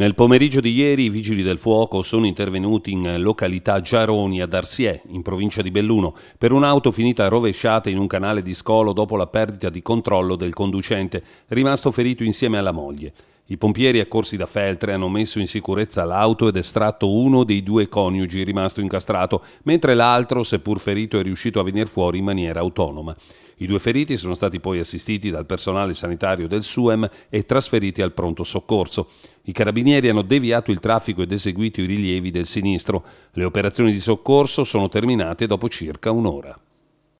Nel pomeriggio di ieri i vigili del fuoco sono intervenuti in località Giaroni ad Arsiè, in provincia di Belluno, per un'auto finita rovesciata in un canale di scolo dopo la perdita di controllo del conducente, rimasto ferito insieme alla moglie. I pompieri accorsi da Feltre hanno messo in sicurezza l'auto ed estratto uno dei due coniugi rimasto incastrato, mentre l'altro, seppur ferito, è riuscito a venire fuori in maniera autonoma. I due feriti sono stati poi assistiti dal personale sanitario del SUEM e trasferiti al pronto soccorso. I carabinieri hanno deviato il traffico ed eseguito i rilievi del sinistro. Le operazioni di soccorso sono terminate dopo circa un'ora.